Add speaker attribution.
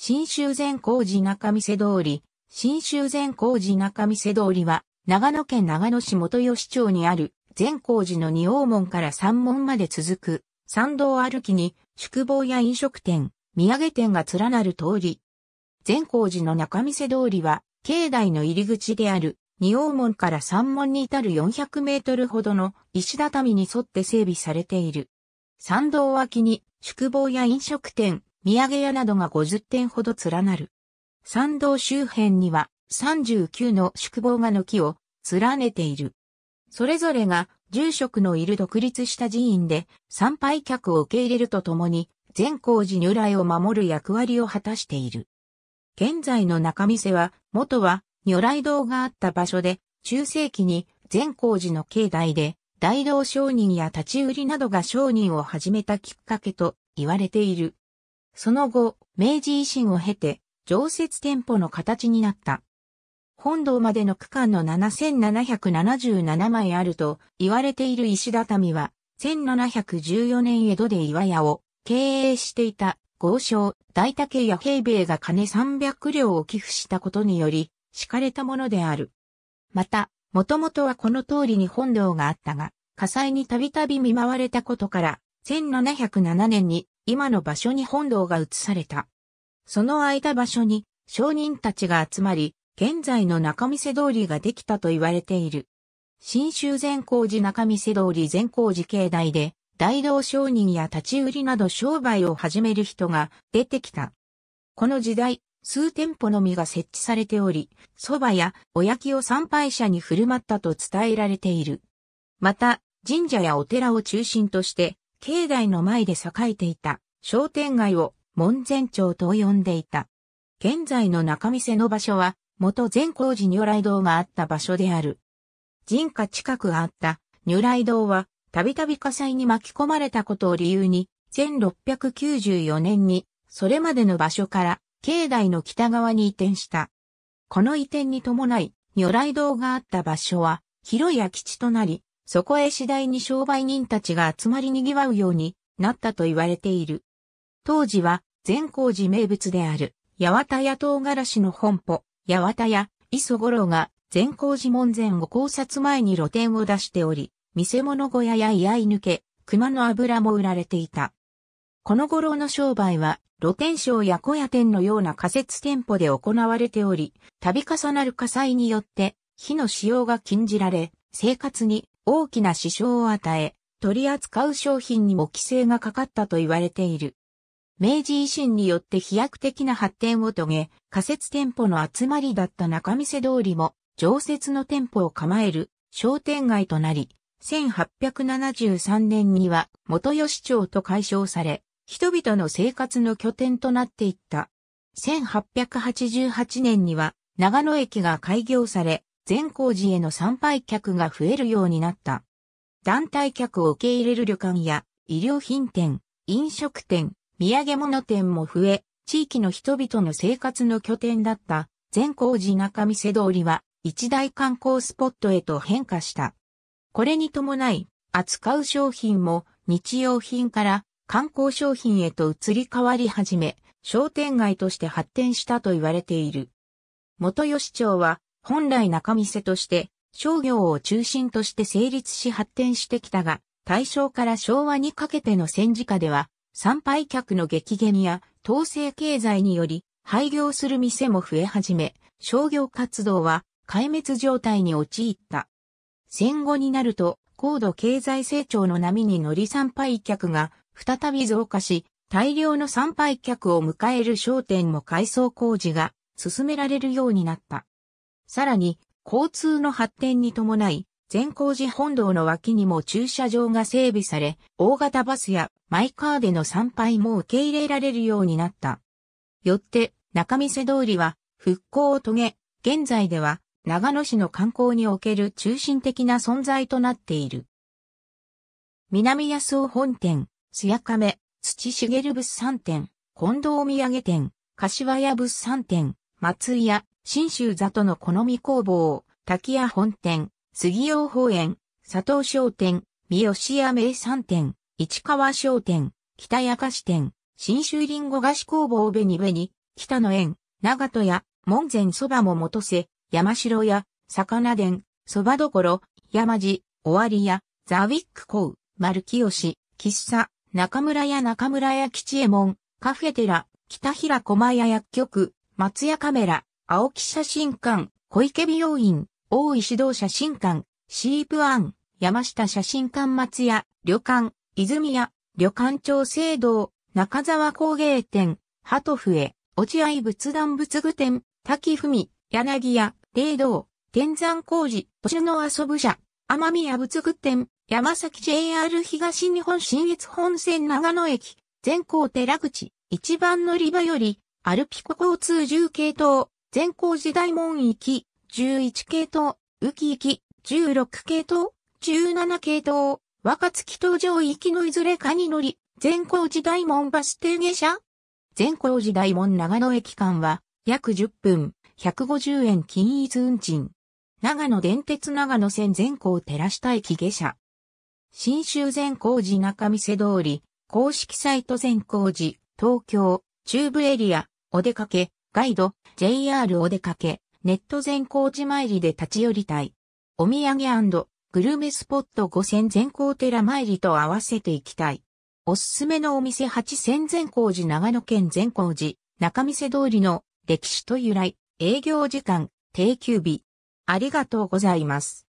Speaker 1: 新州前工事中見世通り、新州前工事中見世通りは、長野県長野市元吉町にある、善工寺の二王門から三門まで続く、参道歩きに、宿坊や飲食店、土産店が連なる通り。善工寺の中見世通りは、境内の入り口である、二王門から三門に至る400メートルほどの石畳に沿って整備されている。参道脇に、宿坊や飲食店、土産屋などが50店ほど連なる。参道周辺には39の宿坊が軒を連ねている。それぞれが住職のいる独立した寺院で参拝客を受け入れるとともに善光寺如来を守る役割を果たしている。現在の中店は元は如来堂があった場所で中世紀に善光寺の境内で大道商人や立ち売りなどが商人を始めたきっかけと言われている。その後、明治維新を経て、常設店舗の形になった。本堂までの区間の7777枚あると言われている石畳は、1714年江戸で岩屋を経営していた豪商大竹屋平米が金300両を寄付したことにより、敷かれたものである。また、もともとはこの通りに本堂があったが、火災にたびたび見舞われたことから、1707年に今の場所に本堂が移された。その空いた場所に商人たちが集まり、現在の中見世通りができたと言われている。新州善光寺中見世通り善光寺境内で、大道商人や立ち売りなど商売を始める人が出てきた。この時代、数店舗のみが設置されており、蕎麦やおやきを参拝者に振る舞ったと伝えられている。また、神社やお寺を中心として、境内の前で栄えていた商店街を門前町と呼んでいた。現在の中店の場所は、元善光寺如来堂があった場所である。人家近くがあった如来堂は、たびたび火災に巻き込まれたことを理由に、1694年に、それまでの場所から、境内の北側に移転した。この移転に伴い、如来堂があった場所は、広い空き地となり、そこへ次第に商売人たちが集まり賑わうようになったと言われている。当時は善光寺名物である八幡屋唐辛子の本舗、八幡屋、磯五郎が善光寺門前を考察前に露店を出しており、見せ物小屋や居合抜け、熊の油も売られていた。この郎の商売は露天商や小屋店のような仮設店舗で行われており、度重なる火災によって火の使用が禁じられ、生活に大きな支障を与え、取り扱う商品にも規制がかかったと言われている。明治維新によって飛躍的な発展を遂げ、仮設店舗の集まりだった中見世通りも、常設の店舗を構える商店街となり、1873年には元吉町と解消され、人々の生活の拠点となっていった。1888年には長野駅が開業され、善光寺への参拝客が増えるようになった。団体客を受け入れる旅館や、医療品店、飲食店、土産物店も増え、地域の人々の生活の拠点だった善光寺中見世通りは一大観光スポットへと変化した。これに伴い、扱う商品も日用品から観光商品へと移り変わり始め、商店街として発展したと言われている。元吉町は本来仲見世として商業を中心として成立し発展してきたが、大正から昭和にかけての戦時下では、参拝客の激減や統制経済により廃業する店も増え始め、商業活動は壊滅状態に陥った。戦後になると高度経済成長の波に乗り参拝客が再び増加し、大量の参拝客を迎える商店も改装工事が進められるようになった。さらに、交通の発展に伴い、善光寺本堂の脇にも駐車場が整備され、大型バスやマイカーでの参拝も受け入れられるようになった。よって、中見世通りは復興を遂げ、現在では長野市の観光における中心的な存在となっている。南安尾本店、須や亀、土茂物産店、近藤土産店、柏屋物産店、松屋、新州里の好み工房、滝屋本店、杉洋法園、佐藤商店、三好屋名産店、市川商店、北屋菓子店、新州りんご菓子工房ベに、ベに、北野園、長戸屋、門前そばも元瀬、山城屋、魚殿、そばどころ、山地、終わり屋、ザ・ウィック・コウ、丸清、喫茶、中村屋中村屋吉右衛門、カフェテラ、北平駒屋薬局、松屋カメラ、青木写真館、小池美容院、大石導写真館、シープアン、山下写真館松屋、旅館、泉屋、旅館長聖堂、中沢工芸店、鳩笛、落合仏壇仏具店、滝文、柳屋、霊道、天山工事、年の遊ぶ社、天宮仏具店、山崎 JR 東日本新越本線長野駅、全校寺口、一番乗り場より、アルピコ交通重系統、全校時代門域、11系統、浮行域、16系統、17系統、若月登場域のいずれかに乗り、全校時代門バス停下車全校時代門長野駅間は、約10分、150円均一運賃。長野電鉄長野線全校寺下駅下車。新州全校寺中見世通り、公式サイト全校寺、東京、中部エリア、お出かけ、ガイド、JR お出かけ、ネット善光寺参りで立ち寄りたい。お土産グルメスポット5000全高寺参りと合わせていきたい。おすすめのお店8000全高寺長野県善光寺、中見世通りの歴史と由来、営業時間、定休日。ありがとうございます。